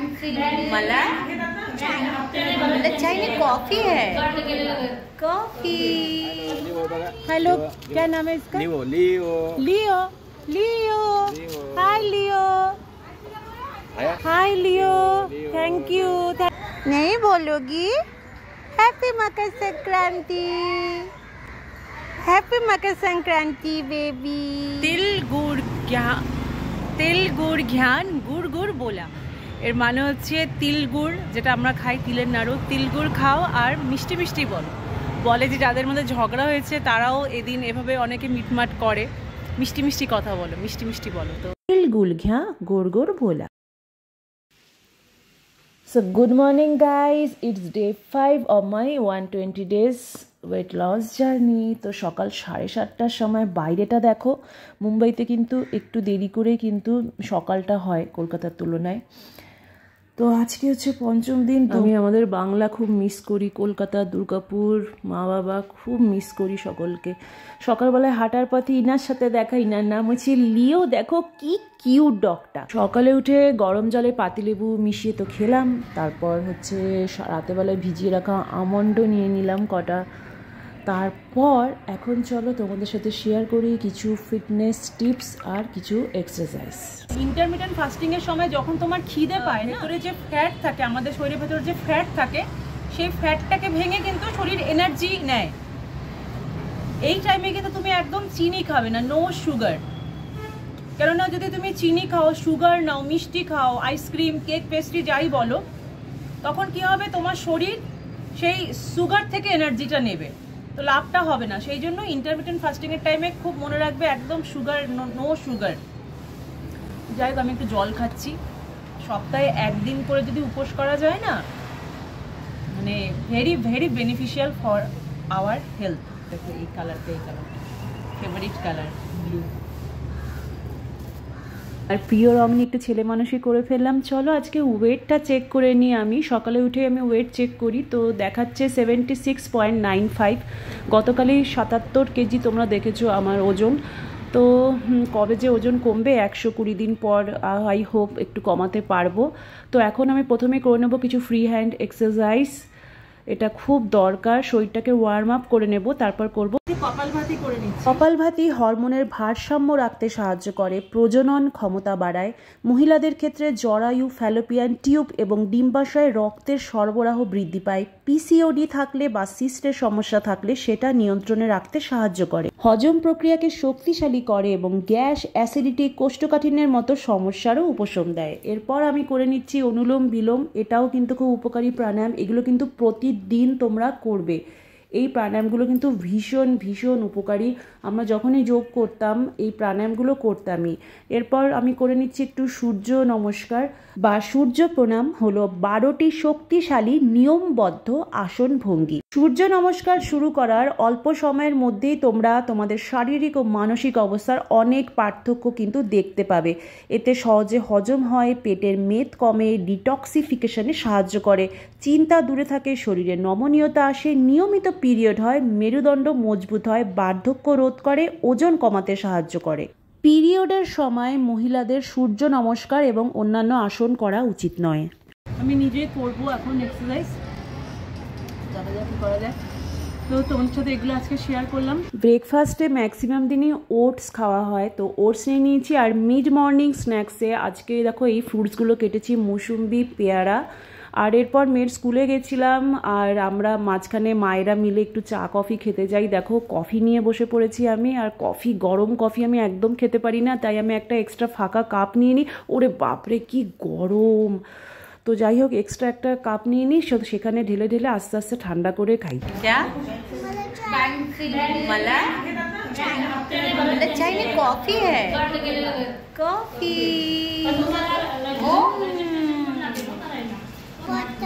मला चाय में कॉफी है कॉफी हेलो क्या नाम है इसका लियो लियो लियो लियो हाय लियो हाय लियो थैंक यू नहीं बोलोगी happy Makar Sankranti happy Makar Sankranti baby तिल गुड़ क्या तिल गुड़ ज्ञान गुड़ गुड़ बोला এর মানে হচ্ছে তিল গুড় যেটা আমরা খাই তিলের নাড়ু তিলগুড় খাও আর মিষ্টি মিষ্টি বল বলে যে যাদের মধ্যে ঝগড়া হয়েছে তারাও এদিন এভাবে অনেকে মিটমাট করে মিষ্টি মিষ্টি কথা বলো মিষ্টি মিষ্টি বলো তো তিলগুল ঘ্যা গোড় গোড় ভোলা good morning guys it's day five of my one twenty days weight loss journey তো সকাল সাড়ে সাতটার সময় বাইরেটা দেখো মুম্বাইতে কিন্তু একটু দেরি করে কিন্তু সকালটা হয় কলকাতার তুলনায় তো আজকে হচ্ছে পঞ্চম দিন আমি আমাদের বাংলা খুব মিস করি কলকাতা দুর্গাপুর মা বাবা খুব মিস করি সকলকে সকালবেলায় হাঁটার পথে ইনার সাথে দেখা ইনার নাম হচ্ছে লিও দেখো কি কিউট ডগটা সকালে উঠে গরম জলে পাতিলেবু মিশিয়ে তো খেলাম তারপর হচ্ছে রাতেবেলায় ভিজিয়ে রাখা আমন্ড নিয়ে নিলাম কটা তারপর এখন চলো তোমাদের সাথে শেয়ার করি কিছু ফিটনেস টিপস আর কিছু এক্সারসাইজ ইন্টারমিডিয়েন্ট ফাস্টিংয়ের সময় যখন তোমার খিদে পায় হ্যাঁ। ভেতরে যে ফ্যাট থাকে আমাদের শরীরের ভেতরে যে ফ্যাট থাকে সেই ফ্যাটটাকে ভেঙে কিন্তু শরীর এনার্জি নেয় এই টাইমে কিন্তু তুমি একদম চিনি খাবে না নো সুগার কেননা যদি তুমি চিনি খাও সুগার নাও মিষ্টি খাও আইসক্রিম কেক পেস্ট্রি যাই বলো তখন কি হবে তোমার শরীর সেই সুগার থেকে এনার্জিটা নেবে তো লাভটা হবে না সেই জন্য ইন্টারমিডিয়েন্ট ফাস্টিংয়ের টাইমে খুব মনে রাখবে একদম সুগার নো সুগার যাই হোক আমি একটু জল খাচ্ছি সপ্তাহে একদিন করে যদি উপোস করা যায় না মানে very very beneficial for our health দেখো এই কালারটা এই কালারটা ফেভারিট কালার ব্লু আর প্রিয় রং নিয়ে একটা ছেলে মানুষই করে ফেললাম চলো আজকে ওয়েটটা চেক করে নিই আমি সকালে উঠে আমি ওয়েট চেক করি তো দেখাচ্ছে seventy six point nine five গতকালই সাতাত্তর কেজি তোমরা দেখেছো আমার ওজন তো কবে যে ওজন কমবে একশো কুড়ি দিন পর আই হোপ একটু কমাতে পারবো তো এখন আমি প্রথমে করে নেবো কিছু ফ্রি হ্যান্ড এক্সারসাইজ এটা খুব দরকার শরীরটাকে ওয়ার্ম আপ করে নেব তারপর করবো কপালভাতি হরমোনের ভারসাম্য রাখতে সাহায্য করে প্রজনন ক্ষমতা বাড়ায় মহিলাদের ক্ষেত্রে জরায়ু ফ্যালোপিয়ান টিউব এবং ডিম্বাশয় রক্তের সরবরাহ বৃদ্ধি পায় পিসিওডি থাকলে বা সিস্টের সমস্যা থাকলে সেটা নিয়ন্ত্রণে রাখতে সাহায্য করে হজম প্রক্রিয়াকে শক্তিশালী করে এবং গ্যাস অ্যাসিডিটি কোষ্ঠকাঠিন্যের মতো সমস্যারও উপশম দেয় এরপর আমি করে নিচ্ছি অনুলোম বিলোম এটাও কিন্তু খুব উপকারী প্রাণায়াম এগুলো কিন্তু প্রতিদিন তোমরা করবে এই প্রাণায়ামগুলো কিন্তু ভীষণ ভীষণ উপকারী আমরা যখনই যোগ করতাম এই প্রাণায়ামগুলো করতামই এরপর আমি করে নিচ্ছি একটু সূর্য নমস্কার বা সূর্য প্রণাম হলো বারোটি শক্তিশালী নিয়মবদ্ধ আসন ভঙ্গি সূর্য নমস্কার শুরু করার অল্প সময়ের মধ্যেই তোমরা তোমাদের শারীরিক ও মানসিক অবস্থার অনেক পার্থক্য কিন্তু দেখতে পাবে এতে সহজে হজম হয় পেটের মেদ কমে ডিটক্সিফিকেশনে সাহায্য করে চিন্তা দূরে থাকে শরীরে নমনীয়তা আসে নিয়মিত পিরিয়ড হয় মেরুদণ্ড মজবুত হয় বার্ধক্য রোধ করে ওজন কমাতে সাহায্য করে পিরিয়ডের সময় মহিলাদের সূর্য নমস্কার এবং অন্যান্য আসন করা উচিত নয় আমি নিজেই করবো এখন এক্সারসাইজ করা যায় তো তোমার সাথে এগুলো আজকে শেয়ার করলাম ব্রেকফাস্টে ম্যাক্সিমাম দিনই ওটস খাওয়া হয় তো ওটস নিয়ে নিয়েছি আর মিড মর্নিং স্ন্যাক্সে আজকে দেখো এই ফ্রুটসগুলো কেটেছি মুসুম্বি পেয়ারা আর এরপর মেয়ের স্কুলে গেছিলাম আর আমরা মাঝখানে মায়েরা মিলে একটু চা কফি খেতে যাই দেখো কফি নিয়ে বসে পড়েছি আমি আর কফি গরম কফি আমি একদম খেতে পারি না তাই আমি একটা এক্সট্রা ফাঁকা কাপ নিয়ে নিই ওরে বাপরে কি গরম তো যাই হোক এক্সট্রা একটা কাপ নিয়ে নিই সেখানে ঢেলে ঢেলে আস্তে আস্তে ঠান্ডা করে খাই চাইনি কফি হ্যাঁ কফি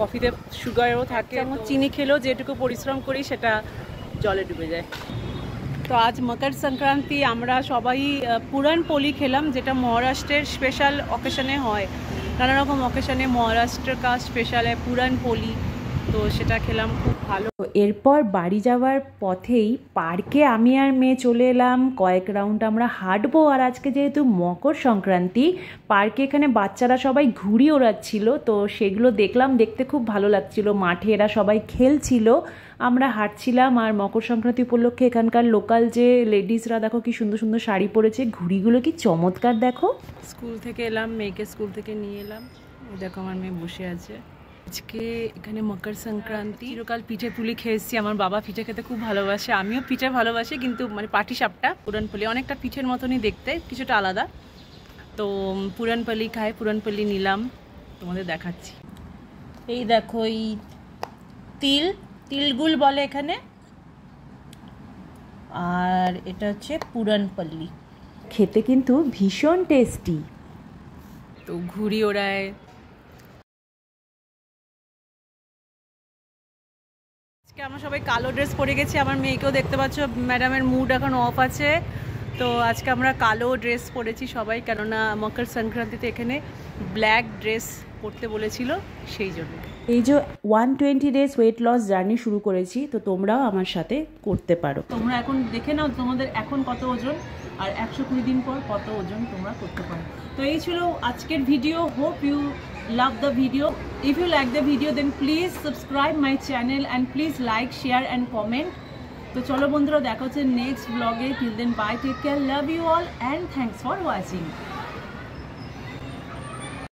কফিতে সুগারও থাকে চিনি খেলেও যেটুকু পরিশ্রম করি সেটা জলে ডুবে যায় তো আজ মকর সংক্রান্তি আমরা সবাই পুরান পোলি খেলাম যেটা মহারাষ্ট্রের স্পেশাল অকেশনে হয় নানা রকম অকেশনে মহারাষ্ট্র কাজ স্পেশাল পুরান পোলি তো সেটা খেলাম খুব ভালো এরপর বাড়ি যাওয়ার পথেই পার্কে আমি আর মেয়ে চলে এলাম কয়েক রাউন্ড আমরা হাঁটবো আর আজকে যেহেতু মকর সংক্রান্তি পার্কে এখানে বাচ্চারা সবাই ঘুড়ি ওড়াচ্ছিল তো সেগুলো দেখলাম দেখতে খুব ভালো লাগছিল মাঠে এরা সবাই খেলছিল আমরা হাঁটছিলাম আর মকর সংক্রান্তি উপলক্ষে এখানকার লোকাল যে লেডিসরা দেখো কি সুন্দর সুন্দর শাড়ি পরেছে ঘুড়িগুলো কি চমৎকার দেখো স্কুল থেকে এলাম মেয়েকে স্কুল থেকে নিয়ে এলাম দেখো আমার মেয়ে বসে আছে আজকে এখানে মকর সংক্রান্তি চিরকাল পিঠে পুলি খেয়েছি আমার বাবা পিঠে খেতে খুব ভালোবাসে আমিও পিঠে ভালোবাসি কিন্তু মানে পাটি সাপটা পুরনপলি অনেকটা পিঠের মতনই দেখতে কিছুটা আলাদা তো পুরনপলি খায় পুরনপলি নিলাম তোমাদের দেখাচ্ছি এই দেখো এই তিল তিলগুল বলে এখানে আর এটা হচ্ছে পুরনপল্লি খেতে কিন্তু ভীষণ টেস্টি তো ঘুরি ওড়ায় সবাই কালো ড্রেস পরে গেছি আমার মেয়েকেও দেখতে পাচ্ছ ম্যাডামের মুড এখন অফ আছে তো আজকে আমরা কালো ড্রেস পরেছি সবাই কেননা মকর সংক্রান্তিতে এখানে ব্ল্যাক ড্রেস পরতে বলেছিল সেই জন্য এই যে one twenty days weight loss journey শুরু করেছি তো তোমরাও আমার সাথে করতে পারো তোমরা এখন দেখে নাও তোমাদের এখন কত ওজন আর একশো কুড়ি দিন পর কত ওজন তোমরা করতে পারো তো এই ছিল আজকের video hope you love the video if you like the video then please subscribe my channel and please like share and comment তো চলো বন্ধুরা দেখা next vlog e till then bye take care love you all and thanks for watching